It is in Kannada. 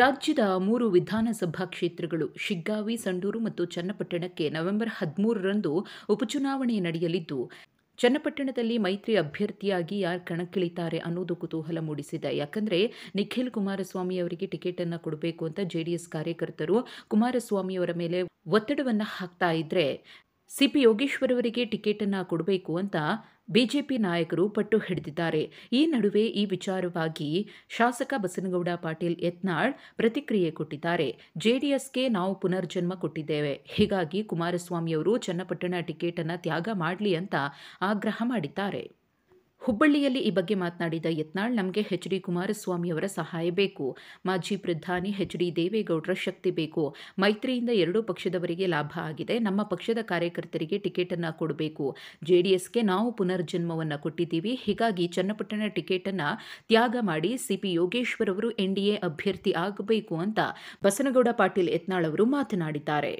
ರಾಜ್ಯದ ಮೂರು ವಿಧಾನಸಭಾ ಕ್ಷೇತ್ರಗಳು ಶಿಗ್ಗಾವಿ ಸಂಡೂರು ಮತ್ತು ಚನ್ನಪಟ್ಟಣಕ್ಕೆ ನವೆಂಬರ್ ಹದಿಮೂರರಂದು ಉಪಚುನಾವಣೆ ನಡೆಯಲಿದ್ದು ಚನ್ನಪಟ್ಟಣದಲ್ಲಿ ಮೈತ್ರಿ ಅಭ್ಯರ್ಥಿಯಾಗಿ ಯಾರು ಕಣಕ್ಕಿಳಿತಾರೆ ಅನ್ನೋದು ಕುತೂಹಲ ಮೂಡಿಸಿದೆ ಯಾಕಂದರೆ ನಿಖಿಲ್ ಕುಮಾರಸ್ವಾಮಿ ಅವರಿಗೆ ಟಿಕೆಟ್ ಅನ್ನು ಕೊಡಬೇಕು ಅಂತ ಜೆಡಿಎಸ್ ಕಾರ್ಯಕರ್ತರು ಕುಮಾರಸ್ವಾಮಿಯವರ ಅವರ ಮೇಲೆ ಒತ್ತಡವನ್ನು ಹಾಕ್ತಾ ಇದ್ರೆ ಸಿಪಿ ಪಿ ಯೋಗೇಶ್ವರವರಿಗೆ ಟಿಕೆಟನ್ನು ಕೊಡಬೇಕು ಅಂತ ಬಿಜೆಪಿ ನಾಯಕರು ಪಟ್ಟು ಹಿಡಿದಿದ್ದಾರೆ ಈ ನಡುವೆ ಈ ವಿಚಾರವಾಗಿ ಶಾಸಕ ಬಸನಗೌಡ ಪಾಟೀಲ್ ಯತ್ನಾಳ್ ಪ್ರತಿಕ್ರಿಯೆ ಕೊಟ್ಟಿದ್ದಾರೆ ಜೆಡಿಎಸ್ಗೆ ನಾವು ಪುನರ್ಜನ್ಮ ಕೊಟ್ಟಿದ್ದೇವೆ ಹೀಗಾಗಿ ಕುಮಾರಸ್ವಾಮಿಯವರು ಚನ್ನಪಟ್ಟಣ ಟಿಕೆಟನ್ನು ತ್ಯಾಗ ಮಾಡಲಿ ಅಂತ ಆಗ್ರಹ ಮಾಡಿದ್ದಾರೆ ಹುಬ್ಬಳ್ಳಿಯಲ್ಲಿ ಈ ಬಗ್ಗೆ ಮಾತನಾಡಿದ ಯತ್ನಾಳ್ ನಮಗೆ ಹೆಚ್ ಡಿ ಕುಮಾರಸ್ವಾಮಿ ಅವರ ಸಹಾಯ ಬೇಕು ಮಾಜಿ ಪ್ರಧಾನಿ ಹೆಚ್ ಡಿ ದೇವೇಗೌಡರ ಶಕ್ತಿ ಬೇಕು ಮೈತ್ರಿಯಿಂದ ಎರಡೂ ಪಕ್ಷದವರಿಗೆ ಲಾಭ ಆಗಿದೆ ನಮ್ಮ ಪಕ್ಷದ ಕಾರ್ಯಕರ್ತರಿಗೆ ಟಿಕೆಟ್ ಅನ್ನು ಕೊಡಬೇಕು ಜೆಡಿಎಸ್ಗೆ ನಾವು ಪುನರ್ಜನ್ಮವನ್ನು ಕೊಟ್ಟಿದ್ದೀವಿ ಹೀಗಾಗಿ ಚನ್ನಪಟ್ಟಣ ಟಿಕೆಟ್ ತ್ಯಾಗ ಮಾಡಿ ಸಿಪಿ ಯೋಗೇಶ್ವರ್ ಅವರು ಎನ್ಡಿಎ ಅಭ್ಯರ್ಥಿ ಆಗಬೇಕು ಅಂತ ಬಸನಗೌಡ ಪಾಟೀಲ್ ಯತ್ನಾಳ್ ಅವರು ಮಾತನಾಡಿದ್ದಾರೆ